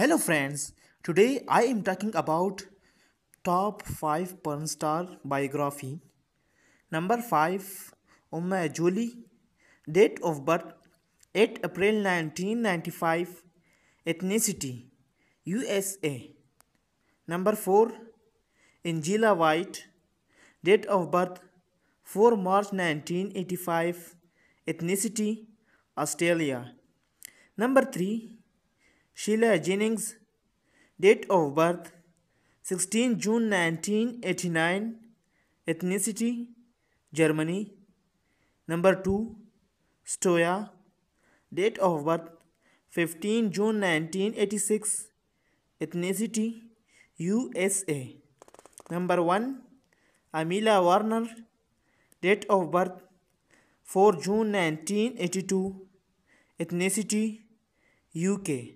Hello friends, today I am talking about top 5 porn star biography. Number 5 Umma Jolie Date of birth 8 April 1995 Ethnicity USA Number 4 Angela White Date of birth 4 March 1985 Ethnicity Australia Number 3 Sheila Jennings, date of birth 16 June 1989, ethnicity Germany, number 2 Stoya, date of birth 15 June 1986, ethnicity USA, number 1 Amila Warner, date of birth 4 June 1982, ethnicity UK.